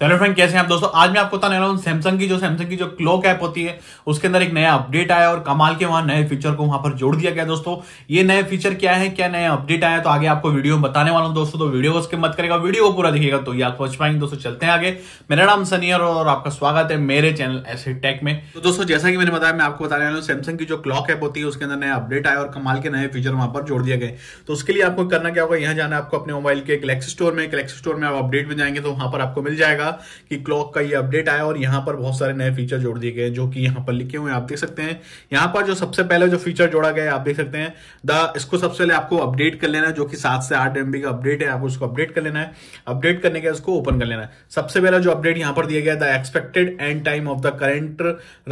चलो फ्रेंड कैसे हैं आप दोस्तों आज मैं आपको बताने वाला हूँ सैमसंग की जो सैमसंग की जो क्लॉक ऐप होती है उसके अंदर एक नया अपडेट आया और कमाल के वहां नए फीचर को वहां पर जोड़ दिया गया दोस्तों ये नए फीचर क्या है क्या नया अपडेट आया तो आगे आपको वीडियो बताने वाला हूँ दोस्तों तो वीडियो उसके मत करेगा वीडियो को पूरा दिखेगा तो ये आप पहुंच पाएंगे दोस्तों चलते हैं आगे मेरा नाम सनियर और आपका स्वागत है मेरे चैनल ऐसे टेक में तो दोस्तों जैसा कि मैंने बताया मैं आपको बताने वाला हूँ सैमसंग की जो क्लॉक ऐप होती है उसके अंदर नया अपडेट आया और कमाल के नए फीचर वहां पर जोड़ दिया गया तो उसके लिए आपको करना क्या होगा यहाँ जाना आपको अपने मोबाइल के गलेक्सी स्टोर में गलेक्सी स्टोर में आप अपडेट में जाएंगे तो वहां पर आपको मिल जाएगा जाएगा कि क्लॉक का ये अपडेट आया और यहाँ पर बहुत सारे नए फीचर जोड़ दिए गए जो कि यहाँ पर लिखे हुए हैं आप देख सकते हैं यहाँ पर जो सबसे पहले जो फीचर जोड़ा गया है आप देख सकते हैं द इसको सबसे पहले आपको अपडेट कर लेना है जो कि सात से आठ एमबी का अपडेट है आपको उसको अपडेट कर लेना है अपडेट करने के उसको ओपन कर लेना है सबसे पहला जो अपडेट यहाँ पर दिया गया the expected end time of the current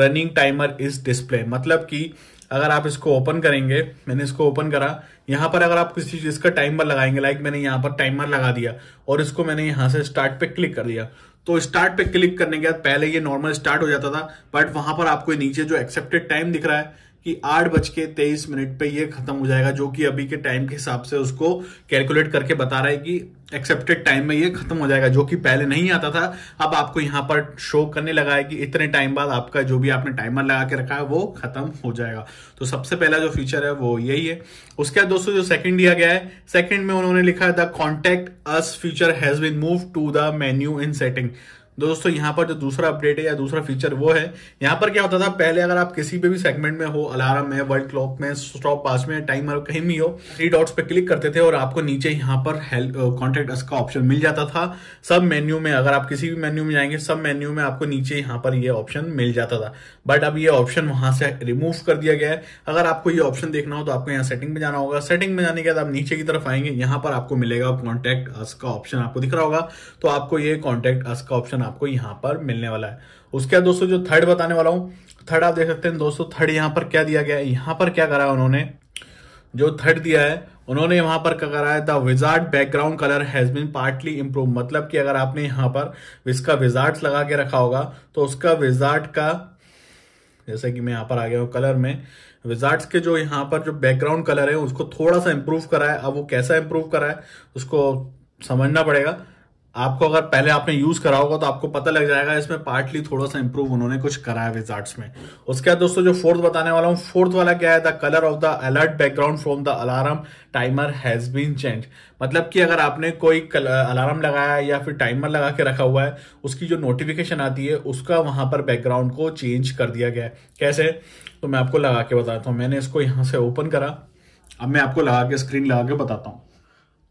running timer is display मतलब की अगर आप इसको ओपन करेंगे मैंने इसको ओपन करा यहाँ पर अगर आप किसी चीज़ का टाइमर लगाएंगे लाइक मैंने यहाँ पर टाइमर लगा दिया और इसको मैंने यहाँ से स्टार्ट पे क्लिक कर दिया तो स्टार्ट पे क्लिक करने के बाद पहले ये नॉर्मल स्टार्ट हो जाता था बट वहां पर आपको नीचे जो एक्सेप्टेड टाइम दिख रहा है कि आठ बज के तेईस मिनट पे ये खत्म हो जाएगा जो कि अभी के टाइम के हिसाब से उसको कैलकुलेट करके बता रहा है कि एक्सेप्टेड टाइम में ये खत्म हो जाएगा जो कि पहले नहीं आता था अब आपको यहाँ पर शो करने लगा है कि इतने टाइम बाद आपका जो भी आपने टाइमर लगा के रखा है वो खत्म हो जाएगा तो सबसे पहला जो फीचर है वो यही है उसके बाद दोस्तों जो सेकंड दिया गया है सेकंड में उन्होंने लिखा है the contact us feature has been move to the menu in setting दोस्तों यहाँ पर जो दूसरा अपडेट है या दूसरा फीचर वो है यहाँ पर क्या होता था पहले अगर आप किसी भी सेगमेंट में हो अलार्म में वर्ल्ड क्लॉक में स्टॉप पास में टाइमर कहीं भी हो थ्री डॉट्स पे क्लिक करते थे और आपको नीचे यहाँ पर कॉन्टेक्ट अस uh, का ऑप्शन मिल जाता था सब मेन्यू में अगर आप किसी भी मेन्यू में जाएंगे सब मेन्यू में आपको नीचे यहाँ पर ये ऑप्शन मिल जाता था बट अब ये ऑप्शन वहां से रिमूव कर दिया गया है अगर आपको ये ऑप्शन देखना हो तो आपको यहाँ सेटिंग में जाना होगा सेटिंग में जाने के बाद आप नीचे की तरफ आएंगे यहाँ पर आपको मिलेगा कॉन्टेक्ट अस का ऑप्शन आपको दिख रहा होगा तो आपको ये कॉन्टेक्ट अस का ऑप्शन आपको यहां पर मिलने वाला है उसके बाद दोस्तों जो थर्ड बताने वाला हूं थर्ड आप देख सकते हैं दोस्तों थर्ड यहां पर क्या दिया गया है यहाँ पर क्या करा है उन्होंने जो थर्ड दिया है उन्होंने यहां पर क्या करा है the wizard background colour has been partly improve मतलब कि अगर आपने यहां पर इसका विजार्ड लगा के रखा होगा तो उसका विजार्ड का जैसे कि मैं यहां पर आ गया हूं कलर में विजार्ड्स के जो यहां पर जो बैकग्राउंड कलर है उसको थोड़ा सा इंप्रूव करा है अब वो कैसा इंप्रूव करा है उसको समझना पड़ेगा आपको अगर पहले आपने यूज करा होगा तो आपको पता लग जाएगा इसमें पार्टली थोड़ा सा इंप्रूव उन्होंने कुछ कराया विजार्ट में उसके बाद दोस्तों जो फोर्थ बताने वाला हूँ फोर्थ वाला क्या है the colour of the alert background from the alarm timer has been change मतलब कि अगर आपने कोई अलार्म लगाया है या फिर टाइमर लगा के रखा हुआ है उसकी जो नोटिफिकेशन आती है उसका वहां पर बैकग्राउंड को चेंज कर दिया गया है कैसे तो मैं आपको लगा के बताता हूँ मैंने इसको यहाँ से ओपन करा अब मैं आपको लगा के स्क्रीन लगा के बताता हूँ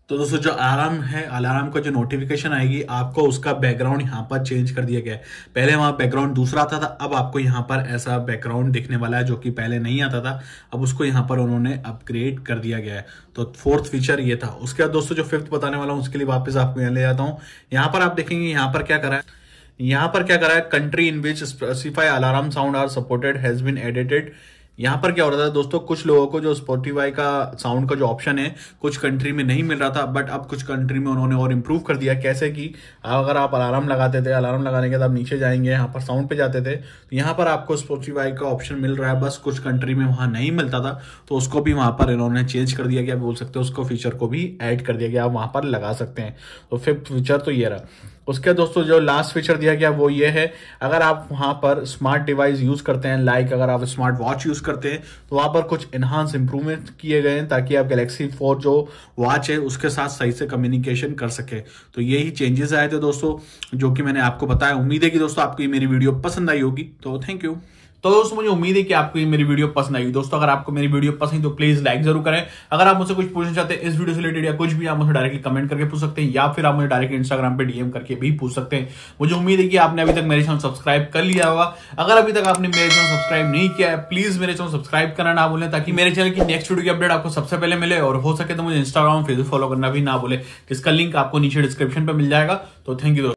तो दोस्तों जो अलार्म है अलार्म का जो नोटिफिकेशन आएगी आपको उसका बैकग्राउंड यहाँ पर चेंज कर दिया गया है पहले वहाँ बैकग्राउंड दूसरा आता था अब आपको यहाँ पर ऐसा बैकग्राउंड दिखने वाला है जो कि पहले नहीं आता था अब उसको यहाँ पर उन्होंने अपग्रेड कर दिया गया है तो फोर्थ फीचर ये था उसके बाद दोस्तों जो फिफ्थ बताने वाला हूँ उसके लिए वापस आपको यहाँ ले जाता हूँ यहाँ पर आप देखेंगे यहाँ पर क्या करा है यहाँ पर क्या करा है country in which specify alarm sound are supported has been edited यहाँ पर क्या हो रहा था दोस्तों कुछ लोगों को जो स्पॉटीफाई का साउंड का जो ऑप्शन है कुछ कंट्री में नहीं मिल रहा था बट अब कुछ कंट्री में उन्होंने और इम्प्रूव कर दिया कैसे कि अगर आप अलार्म लगाते थे अलार्म लगाने के बाद आप नीचे जाएंगे यहाँ पर साउंड पे जाते थे तो यहाँ पर आपको स्पॉटीफाई का ऑप्शन मिल रहा है बस कुछ कंट्री में वहाँ नहीं मिलता था तो उसको भी वहां पर इन्होंने चेंज कर दिया गया बोल सकते हो उसको फीचर को भी ऐड कर दिया गया आप वहां पर लगा सकते हैं तो फिफ्थ फीचर तो ये रहा उसके दोस्तों जो लास्ट फीचर दिया गया वो ये है अगर आप वहां पर स्मार्ट डिवाइस यूज़ करते हैं लाइक अगर आप स्मार्ट वॉच यूज़ करते हैं तो वहां पर कुछ एनहांस इंप्रूवमेंट किए गए हैं ताकि आप गैलेक्सी फोर जो वॉच है उसके साथ सही से कम्युनिकेशन कर सके तो यही चेंजेस आए थे दोस्तों जो कि मैंने आपको बताया उम्मीद है कि दोस्तों आपको ये मेरी वीडियो पसंद आई होगी तो थैंक यू तो दोस्तों मुझे उम्मीद है कि आपको ये मेरी वीडियो पसंद आई दोस्तों अगर आपको मेरी वीडियो पसंद तो प्लीज लाइक जरूर करें अगर आप मुझसे कुछ पूछना चाहते हैं इस वीडियो से रिलेटेड या कुछ भी आप मुझे डायरेक्टली कमेंट करके पूछ सकते हैं या फिर आप मुझे डायरेक्ट इंस्टाग्राम पर डीएम करके भी पूछ सकते हैं मुझे उम्मीद है कि आपने अभी तक मेरे चैनल सब्सक्राइब कर लिया होगा अगर अभी तक आपने मेरे चैनल सब्सक्राइब नहीं किया है प्लीज मेरे चैनल सब्सक्राइब करना ना बोले ताकि मेरे चैनल की नेक्स्ट वीडियो की अपडेट आपको सबसे पहले मिले और हो सके तो मुझे इंस्टाग्राम फेसबुक फॉलो करना भी ना बोले जिसका लिंक आपको नीचे डिस्क्रिप्शन पर मिल जाएगा तो थैंक यू